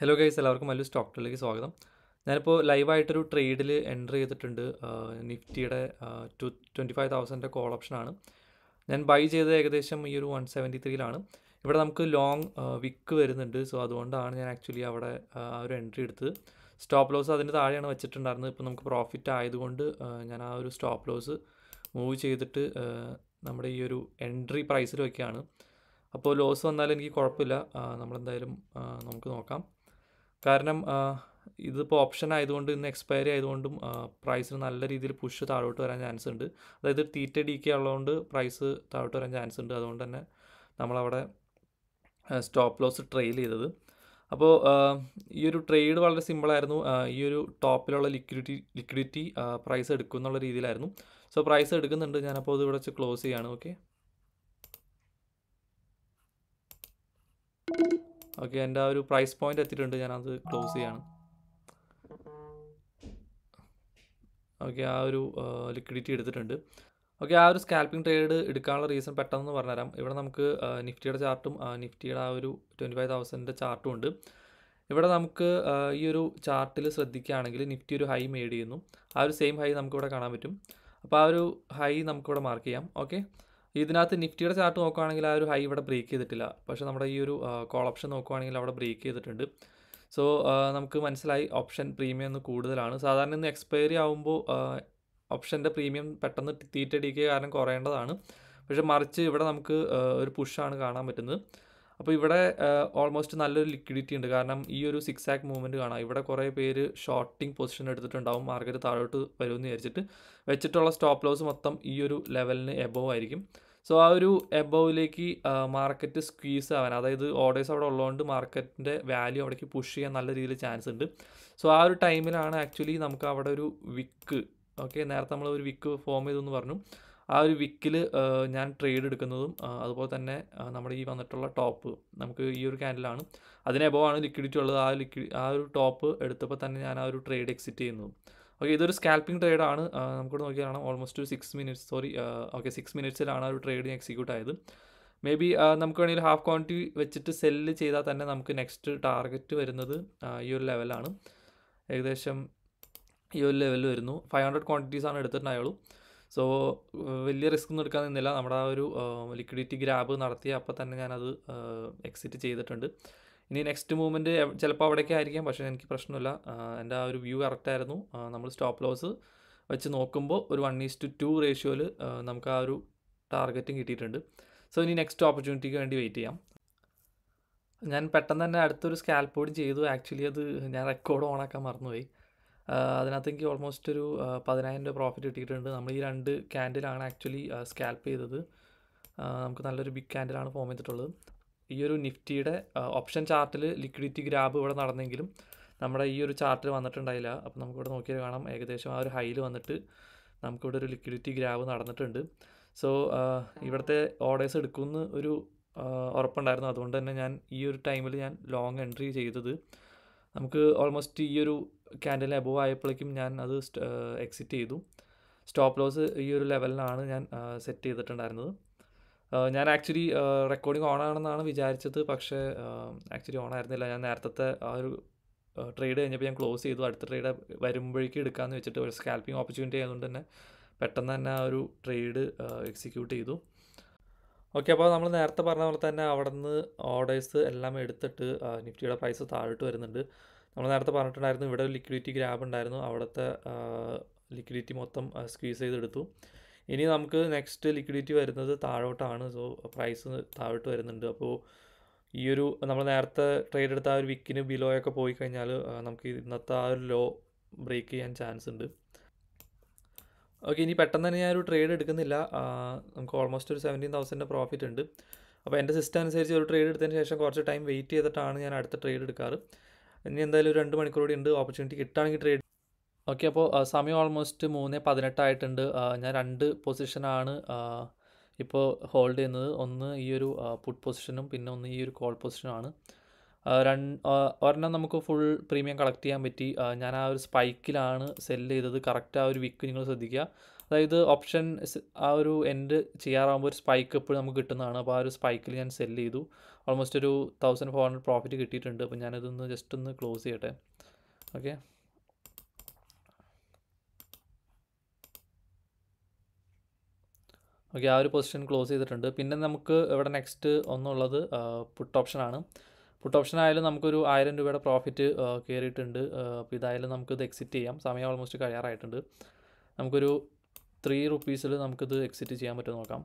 hello guys എല്ലാവർക്കും Mallu stock ടോക്കിലേക്ക് സ്വാഗതം ഞാനിപ്പോൾ ലൈവായിട്ടൊരു ട്രേഡിൽ എൻ്റർ ചെയ്തിട്ടുണ്ട് നിഫ്റ്റിയുടെ ടു ട്വൻറ്റി ഫൈവ് തൗസൻഡിൻ്റെ കോൾ ഓപ്ഷനാണ് ഞാൻ ബൈ ചെയ്തത് ഏകദേശം ഈ ഒരു വൺ സെവൻറ്റി ത്രീയിലാണ് ഇവിടെ നമുക്ക് ലോങ് വിക്ക് വരുന്നുണ്ട് സോ അതുകൊണ്ടാണ് ഞാൻ ആക്ച്വലി അവിടെ ആ ഒരു എൻട്രി എടുത്തത് സ്റ്റോപ്പ് ലോസ് അതിൻ്റെ താഴെയാണ് വെച്ചിട്ടുണ്ടായിരുന്നത് ഇപ്പോൾ നമുക്ക് പ്രോഫിറ്റ് ആയതുകൊണ്ട് ഞാൻ ആ ഒരു സ്റ്റോപ്പ് ലോസ് മൂവ് ചെയ്തിട്ട് നമ്മുടെ ഈ ഒരു എൻട്രി പ്രൈസിൽ വയ്ക്കുകയാണ് അപ്പോൾ ലോസ് വന്നാലും എനിക്ക് കുഴപ്പമില്ല നമ്മളെന്തായാലും നമുക്ക് നോക്കാം കാരണം ഇതിപ്പോൾ ഓപ്ഷൻ ആയതുകൊണ്ട് ഇന്ന് എക്സ്പയറി ആയതുകൊണ്ടും പ്രൈസിന് നല്ല രീതിയിൽ പുഷ് താഴോട്ട് വരാൻ ചാൻസ് ഉണ്ട് അതായത് തീറ്റ ഡി കെ ഉള്ളതുകൊണ്ട് പ്രൈസ് താഴോട്ട് വരാൻ ചാൻസ് ഉണ്ട് അതുകൊണ്ട് തന്നെ നമ്മളവിടെ സ്റ്റോപ്പ് ലോസ് ട്രെയിൽ ചെയ്തത് അപ്പോൾ ഈ ഒരു ട്രേഡ് വളരെ സിമ്പിളായിരുന്നു ഈ ഒരു ടോപ്പിലുള്ള ലിക്വിഡിറ്റി ലിക്വിഡിറ്റി പ്രൈസ് എടുക്കും എന്നുള്ള രീതിയിലായിരുന്നു സോ പ്രൈസ് എടുക്കുന്നുണ്ട് ഞാനപ്പോൾ ഇത് ഇവിടെ വെച്ച് ക്ലോസ് ചെയ്യാണ് ഓക്കെ ഓക്കെ എൻ്റെ ആ ഒരു പ്രൈസ് പോയിന്റ് എത്തിയിട്ടുണ്ട് ഞാനത് ക്ലോസ് ചെയ്യാണ് ഓക്കെ ആ ഒരു ലിക്വിഡിറ്റി എടുത്തിട്ടുണ്ട് ഓക്കെ ആ ഒരു സ്കാൽപ്പിംഗ് ട്രേഡ് എടുക്കാനുള്ള റീസൺ പെട്ടെന്ന് പറഞ്ഞുതരാം ഇവിടെ നമുക്ക് നിഫ്റ്റിയുടെ ചാർട്ടും നിഫ്റ്റിയുടെ ആ ഒരു ട്വൻറ്റി ഫൈവ് തൗസൻഡിൻ്റെ ചാർട്ടും ഉണ്ട് ഇവിടെ നമുക്ക് ഈ ഒരു ചാർട്ടിൽ ശ്രദ്ധിക്കുകയാണെങ്കിൽ നിഫ്റ്റി ഒരു ഹൈ മേഡ് ചെയ്യുന്നു ആ ഒരു സെയിം ഹൈ നമുക്കിവിടെ കാണാൻ പറ്റും അപ്പോൾ ആ ഒരു ഹൈ നമുക്കിവിടെ മാർക്ക് ചെയ്യാം ഓക്കെ ഇതിനകത്ത് നിഫ്റ്റിയുടെ ചാർട്ട് നോക്കുകയാണെങ്കിൽ ആ ഒരു ഹൈ ഇവിടെ ബ്രേക്ക് ചെയ്തിട്ടില്ല പക്ഷേ നമ്മുടെ ഈ ഒരു കോൾ ഓപ്ഷൻ നോക്കുകയാണെങ്കിൽ അവിടെ ബ്രേക്ക് ചെയ്തിട്ടുണ്ട് സോ നമുക്ക് മനസ്സിലായി ഓപ്ഷൻ പ്രീമിയം ഒന്ന് കൂടുതലാണ് സാധാരണ ഇന്ന് എക്സ്പയറി ആകുമ്പോൾ ഓപ്ഷൻ്റെ പ്രീമിയം പെട്ടെന്ന് തീറ്റടിക്കുക കാരണം കുറയേണ്ടതാണ് പക്ഷേ മറിച്ച് ഇവിടെ നമുക്ക് ഒരു പുഷാണ് കാണാൻ പറ്റുന്നത് അപ്പോൾ ഇവിടെ ഓൾമോസ്റ്റ് നല്ലൊരു ലിക്വിഡിറ്റി ഉണ്ട് കാരണം ഈ ഒരു സിക്സ് ആക്ക് മൂവ്മെൻറ്റ് കാണാം ഇവിടെ കുറേ പേര് ഷോർട്ടിങ് പൊസിഷൻ എടുത്തിട്ടുണ്ടാവും മാർക്കറ്റ് താഴോട്ട് വരുമെന്ന് വിചാരിച്ചിട്ട് വെച്ചിട്ടുള്ള സ്റ്റോപ്പ് ലോസ് മൊത്തം ഈ ഒരു ലെവലിന് എബോവ് ആയിരിക്കും സോ ആ ഒരു എബോവിലേക്ക് മാർക്കറ്റ് സ്ക്വീസ് ആവാൻ അതായത് ഓർഡേഴ്സ് അവിടെ ഉള്ളതുകൊണ്ട് മാർക്കറ്റിൻ്റെ വാല്യൂ അവിടേക്ക് പുഷ് ചെയ്യാൻ നല്ല രീതിയിൽ ചാൻസ് ഉണ്ട് സോ ആ ഒരു ടൈമിലാണ് ആക്ച്വലി നമുക്ക് അവിടെ ഒരു വിക്ക് ഓക്കെ നേരത്തെ നമ്മൾ ഒരു വിക്ക് ഫോം എന്ന് പറഞ്ഞു ആ ഒരു വിക്കിൽ ഞാൻ ട്രേഡ് എടുക്കുന്നതും അതുപോലെ തന്നെ നമ്മുടെ ഈ വന്നിട്ടുള്ള ടോപ്പ് നമുക്ക് ഈ ഒരു ക്യാൻഡിലാണ് അതിന് എബോവാണ് ലിക്വിഡിറ്റി ഉള്ളത് ആ ലിക്വിഡ് ആ ഒരു ടോപ്പ് എടുത്തപ്പോൾ തന്നെ ഞാൻ ആ ഒരു ട്രേഡ് എക്സിറ്റ് ചെയ്യുന്നതും ഓക്കെ ഇതൊരു സ്കാൽപ്പിംഗ് ട്രേഡാണ് നമുക്കിവിടെ നോക്കിയാണ് ഓൾമോസ്റ്റ് ഒരു six minutes sorry okay six മിനിറ്റ്സിലാണ് ആ ഒരു ട്രേഡ് എക്സിക്യൂട്ട് ആയത് മേ ബി നമുക്ക് വേണമെങ്കിൽ ഹാഫ് ക്വാണ്ടിറ്റി വെച്ചിട്ട് സെല്ല് ചെയ്താൽ തന്നെ നമുക്ക് നെക്സ്റ്റ് ടാർഗറ്റ് വരുന്നത് ഈ ഒരു ലെവലാണ് ഏകദേശം ഈ ഒരു ലെവലിൽ വരുന്നു ഫൈവ് ഹൺഡ്രഡ് ക്വാണ്ടിറ്റീസാണ് എടുത്തിട്ടുണ്ടായുള്ളൂ സോ വലിയ റിസ്ക് ഒന്നും എടുക്കാൻ നിന്നില്ല നമ്മുടെ ആ ഒരു ലിക്വിഡിറ്റി ഗ്രാബ് നടത്തിയ അപ്പോൾ തന്നെ ഞാനത് എക്സിറ്റ് ചെയ്തിട്ടുണ്ട് ഇനി നെക്സ്റ്റ് മൂവ്മെൻറ്റ് ചിലപ്പോൾ അവിടേക്ക് ആയിരിക്കാം പക്ഷേ എനിക്ക് പ്രശ്നമില്ല എൻ്റെ ആ ഒരു വ്യൂ കറക്റ്റായിരുന്നു നമ്മൾ സ്റ്റോപ്പ് ലോസ് വെച്ച് നോക്കുമ്പോൾ ഒരു വൺ ഈസ്റ്റ് ടു റേഷ്യോയിൽ നമുക്ക് ആ ഒരു ടാർഗറ്റും കിട്ടിയിട്ടുണ്ട് സോ ഇനി നെക്സ്റ്റ് ഓപ്പർച്യൂണിറ്റിക്ക് വേണ്ടി വെയിറ്റ് ചെയ്യാം ഞാൻ പെട്ടെന്ന് തന്നെ അടുത്തൊരു സ്കാൽപ്പോഡും ചെയ്തു ആക്ച്വലി അത് ഞാൻ റെക്കോർഡ് ഓണാക്കാൻ മറന്നുപോയി അതിനകത്ത് എനിക്ക് ഓൾമോസ്റ്റ് ഒരു പതിനായിരം രൂപ പ്രോഫിറ്റ് കിട്ടിയിട്ടുണ്ട് നമ്മൾ ഈ രണ്ട് ക്യാൻഡിലാണ് ആക്ച്വലി സ്കാൽപ്പ് ചെയ്തത് നമുക്ക് നല്ലൊരു ബിഗ് ക്യാൻഡിലാണ് ഫോം ചെയ്തിട്ടുള്ളത് ഈ ഒരു നിഫ്റ്റിയുടെ ഓപ്ഷൻ ചാർട്ടിൽ ലിക്വിഡിറ്റി ഗ്രാബ് ഇവിടെ നടന്നെങ്കിലും നമ്മുടെ ഈ ഒരു ചാർട്ടിൽ വന്നിട്ടുണ്ടായില്ല അപ്പോൾ നമുക്കിവിടെ നോക്കിയാൽ കാണാം ഏകദേശം ആ ഒരു ഹൈയിൽ വന്നിട്ട് നമുക്കിവിടെ ഒരു ലിക്വിഡിറ്റി ഗ്രാബ് നടന്നിട്ടുണ്ട് സോ ഇവിടുത്തെ ഓർഡേഴ്സ് എടുക്കുമെന്ന് ഒരു ഉറപ്പുണ്ടായിരുന്നു അതുകൊണ്ട് തന്നെ ഞാൻ ഈ ഒരു ടൈമിൽ ഞാൻ ലോങ് എൻട്രി ചെയ്തത് നമുക്ക് ഓൾമോസ്റ്റ് ഈ ഒരു ക്യാൻഡലിന് അബവ് ആയപ്പോഴേക്കും ഞാൻ അത് എക്സിറ്റ് ചെയ്തു സ്റ്റോപ്പ് ലോസ് ഈ ഒരു ലെവലിലാണ് ഞാൻ സെറ്റ് ചെയ്തിട്ടുണ്ടായിരുന്നത് ഞാൻ ആക്ച്വലി റെക്കോർഡിംഗ് ഓൺ ആണെന്നാണ് വിചാരിച്ചത് പക്ഷേ ആക്ച്വലി ഓൺ ആയിരുന്നില്ല ഞാൻ നേരത്തെ ആ ഒരു ട്രേഡ് കഴിഞ്ഞപ്പോൾ ഞാൻ ക്ലോസ് ചെയ്തു അടുത്ത ട്രേഡ് വരുമ്പോഴേക്കും എടുക്കാമെന്ന് വെച്ചിട്ട് ഒരു സ്കാൽപ്പിംഗ് ഓപ്പർച്യൂണിറ്റി ആയതുകൊണ്ട് തന്നെ പെട്ടെന്ന് തന്നെ ആ ഒരു ട്രേഡ് എക്സിക്യൂട്ട് ചെയ്തു ഓക്കെ അപ്പോൾ നമ്മൾ നേരത്തെ പറഞ്ഞ പോലെ തന്നെ അവിടെ നിന്ന് ഓർഡേഴ്സ് എല്ലാം എടുത്തിട്ട് നിഫ്റ്റിയുടെ പ്രൈസ് താഴോട്ട് വരുന്നുണ്ട് നമ്മൾ നേരത്തെ പറഞ്ഞിട്ടുണ്ടായിരുന്നു ഇവിടെ ഒരു ലിക്വിഡിറ്റി ഗ്രാബ് ഉണ്ടായിരുന്നു അവിടുത്തെ ലിക്വിഡിറ്റി മൊത്തം സ്ക്വീസ് ചെയ്തെടുത്തു ഇനി നമുക്ക് നെക്സ്റ്റ് ലിക്വിഡിറ്റി വരുന്നത് താഴോട്ടാണ് സോ പ്രൈസ് താഴോട്ട് വരുന്നുണ്ട് അപ്പോൾ ഈ ഒരു നമ്മൾ നേരത്തെ ട്രേഡ് എടുത്ത ആ ഒരു വിക്കിന് ബിലോയൊക്കെ പോയി കഴിഞ്ഞാൽ നമുക്ക് ഇന്നത്തെ ആ ഒരു ലോ ബ്രേക്ക് ചെയ്യാൻ ചാൻസ് ഉണ്ട് ഓക്കെ ഇനി പെട്ടെന്ന് തന്നെ ഞാനൊരു ട്രേഡ് എടുക്കുന്നില്ല നമുക്ക് ഓൾമോസ്റ്റ് ഒരു സെവൻറ്റീൻ തൗസൻഡിൻ്റെ പ്രോഫിറ്റ് ഉണ്ട് അപ്പോൾ എൻ്റെ സിസ്റ്റം അനുസരിച്ച് ഒരു ട്രേഡ് എടുത്തതിന് ശേഷം കുറച്ച് ടൈം വെയിറ്റ് ചെയ്തിട്ടാണ് ഞാൻ അടുത്ത ട്രേഡ് എടുക്കാറ് ഇനി എന്തായാലും ഒരു രണ്ട് മണിക്കൂർ കൂടി ഉണ്ട് ഓപ്പർച്യൂണിറ്റി കിട്ടുകയാണെങ്കിൽ ട്രേഡ് ഓക്കെ അപ്പോൾ സമയം ഓൾമോസ്റ്റ് മൂന്ന് പതിനെട്ടായിട്ടുണ്ട് ഞാൻ രണ്ട് പൊസിഷനാണ് ഇപ്പോൾ ഹോൾഡ് ചെയ്യുന്നത് ഒന്ന് ഈ ഒരു പുട്ട് പൊസിഷനും പിന്നെ ഒന്ന് ഈ ഒരു കോൾ പൊസിഷനുമാണ് രണ്ട് ഒരെണ്ണം നമുക്ക് ഫുൾ പ്രീമിയം കളക്ട് ചെയ്യാൻ പറ്റി ഞാൻ ആ ഒരു സ്പൈക്കിലാണ് സെല്ല് ചെയ്തത് കറക്റ്റ് ആ ഒരു വിക്ക് നിങ്ങൾ ശ്രദ്ധിക്കുക അതായത് ഓപ്ഷൻ ആ ഒരു എൻഡ് ചെയ്യാറാകുമ്പോൾ ഒരു സ്പൈക്ക് എപ്പോഴും നമുക്ക് കിട്ടുന്നതാണ് അപ്പോൾ ആ ഒരു സ്പൈക്കിൽ ഞാൻ സെല്ല് ചെയ്തു ഓൾമോസ്റ്റ് ഒരു തൗസൻഡ് ഫോർ ഹൺഡ്രഡ് പ്രോഫിറ്റ് കിട്ടിയിട്ടുണ്ട് അപ്പോൾ ഞാനിതൊന്ന് ജസ്റ്റ് ഒന്ന് ക്ലോസ് ചെയ്യട്ടെ ഓക്കെ ഓക്കെ ആ ഒരു പൊസിഷൻ ക്ലോസ് ചെയ്തിട്ടുണ്ട് പിന്നെ നമുക്ക് ഇവിടെ നെക്സ്റ്റ് ഒന്നുള്ളത് പുട്ട് ഓപ്ഷനാണ് പുട്ട് ഓപ്ഷൻ ആയാലും നമുക്കൊരു ആയിരം രൂപയുടെ പ്രോഫിറ്റ് കയറിയിട്ടുണ്ട് അപ്പോൾ ഇതായാലും നമുക്കിത് എക്സിറ്റ് ചെയ്യാം സമയം ഓൾമോസ്റ്റ് കഴിയാറായിട്ടുണ്ട് നമുക്കൊരു ത്രീ റുപ്പീസിൽ നമുക്കിത് എക്സിറ്റ് ചെയ്യാൻ പറ്റുമോ നോക്കാം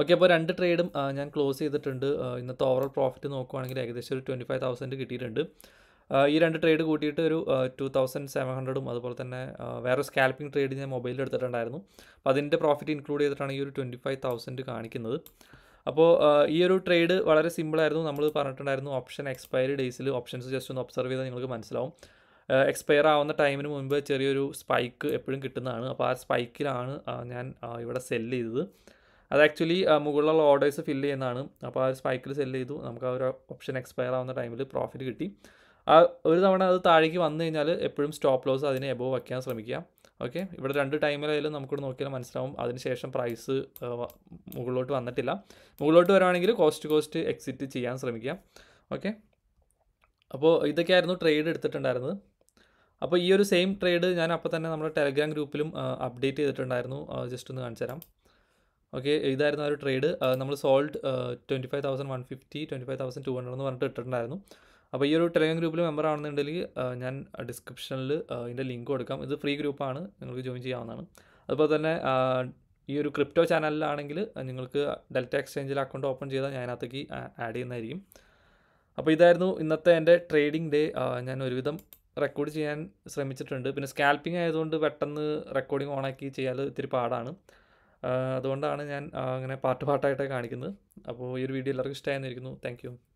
ഓക്കെ അപ്പോൾ രണ്ട് ട്രേഡും ഞാൻ ക്ലോസ് ചെയ്തിട്ടുണ്ട് ഇന്നത്തെ ഓവറോൾ പ്രോഫിറ്റ് നോക്കുവാണെങ്കിൽ ഏകദേശം ഒരു ട്വൻറ്റി ഫൈവ് തൗസൻഡ് കിട്ടിയിട്ടുണ്ട് ഈ രണ്ട് ട്രേഡ് കൂട്ടിയിട്ട് ഒരു ടു തൗസൻഡ് സെവൻ ഹൺഡ്രഡും അതുപോലെ തന്നെ വേറെ സ്കാൽപ്പിംഗ് ട്രേഡ് ഞാൻ മൊബൈലിൽ എടുത്തിട്ടുണ്ടായിരുന്നു അപ്പോൾ അതിൻ്റെ പ്രോഫിറ്റ് ഇൻക്ലൂഡ് ചെയ്തിട്ടാണ് ഈ ഒരു ട്വൻറ്റി ഫൈവ് തൗസൻഡ് കാണിക്കുന്നത് അപ്പോൾ ഈ ഒരു ട്രേഡ് വളരെ സിമ്പിളായിരുന്നു നമ്മൾ പറഞ്ഞിട്ടുണ്ടായിരുന്നു ഓപ്ഷൻ എക്സ്പയറി ഡേയ്സിൽ ഓപ്ഷൻസ് ജസ്റ്റ് ഒന്ന് ഒബ്സർവ് ചെയ്താൽ നിങ്ങൾക്ക് മനസ്സിലാവും എക്സ്പയർ ആവുന്ന ടൈമിന് മുൻപ് ചെറിയൊരു സ്പൈക്ക് എപ്പോഴും കിട്ടുന്നതാണ് അപ്പോൾ ആ സ്പൈക്കിലാണ് ഞാൻ ഇവിടെ സെല്ല് ചെയ്തത് അത് ആക്ച്വലി മുകളിലുള്ള ഓർഡേഴ്സ് ഫില്ല് ചെയ്യുന്നതാണ് അപ്പോൾ ആ സ്പൈക്കിൽ സെല്ല് ചെയ്തു നമുക്ക് ആ ഒരു ഓപ്ഷൻ എക്സ്പയർ ആവുന്ന ടൈമിൽ പ്രോഫിറ്റ് കിട്ടി ആ ഒരു തവണ അത് താഴേക്ക് വന്നു കഴിഞ്ഞാൽ എപ്പോഴും സ്റ്റോപ്പ് ലോസ് അതിനെ എബോ വയ്ക്കാൻ ശ്രമിക്കുക ഓക്കെ ഇവിടെ രണ്ട് ടൈമിലായാലും നമുക്കിവിടെ നോക്കിയാൽ മനസ്സിലാവും അതിനുശേഷം പ്രൈസ് മുകളിലോട്ട് വന്നിട്ടില്ല മുകളിലോട്ട് വരുവാണെങ്കിൽ കോസ്റ്റ് കോസ്റ്റ് എക്സിറ്റ് ചെയ്യാൻ ശ്രമിക്കാം ഓക്കെ അപ്പോൾ ഇതൊക്കെയായിരുന്നു ട്രേഡ് എടുത്തിട്ടുണ്ടായിരുന്നത് അപ്പോൾ ഈ ഒരു സെയിം ട്രേഡ് ഞാൻ അപ്പോൾ തന്നെ നമ്മുടെ ടെലഗ്രാം ഗ്രൂപ്പിലും അപ്ഡേറ്റ് ചെയ്തിട്ടുണ്ടായിരുന്നു ജസ്റ്റ് ഒന്ന് കാണിച്ചു തരാം ഓക്കെ ഇതായിരുന്നു ആ ഒരു ട്രേഡ് നമ്മൾ sold twenty five thousand one fifty twenty five thousand two hundred എന്ന് പറഞ്ഞിട്ട് ഇട്ടിട്ടുണ്ടായിരുന്നു അപ്പോൾ ഈ ഒരു ടെലഗ്രാം ഗ്രൂപ്പിൽ മെമ്പർ ആണെന്നുണ്ടെങ്കിൽ ഞാൻ ഡിസ്ക്രിപ്ഷനിൽ ഇതിൻ്റെ ലിങ്ക് കൊടുക്കാം ഇത് ഫ്രീ ഗ്രൂപ്പാണ് നിങ്ങൾക്ക് ജോയിൻ ചെയ്യാവുന്നതാണ് അതുപോലെ തന്നെ ഈ ഒരു ക്രിപ്റ്റോ ചാനലിലാണെങ്കിൽ നിങ്ങൾക്ക് ഡെൽറ്റ എക്സ്ചേഞ്ചിൽ അക്കൗണ്ട് ഓപ്പൺ ചെയ്താൽ ഞാൻ അതിനകത്തേക്ക് ആഡ് ചെയ്യുന്നതായിരിക്കും അപ്പോൾ ഇതായിരുന്നു ഇന്നത്തെ എൻ്റെ ട്രേഡിംഗ് ഡേ ഞാൻ ഒരുവിധം റെക്കോർഡ് ചെയ്യാൻ ശ്രമിച്ചിട്ടുണ്ട് പിന്നെ സ്കാൽപ്പിംഗ് ആയതുകൊണ്ട് പെട്ടെന്ന് റെക്കോർഡിംഗ് ഓണാക്കി ചെയ്യാൻ ഇത്തിരി പാടാണ് അതുകൊണ്ടാണ് ഞാൻ അങ്ങനെ പാട്ട് പാട്ടായിട്ടേ കാണിക്കുന്നത് അപ്പോൾ ഈ ഒരു വീഡിയോ എല്ലാവർക്കും ഇഷ്ടമായെന്നിരിക്കുന്നു താങ്ക്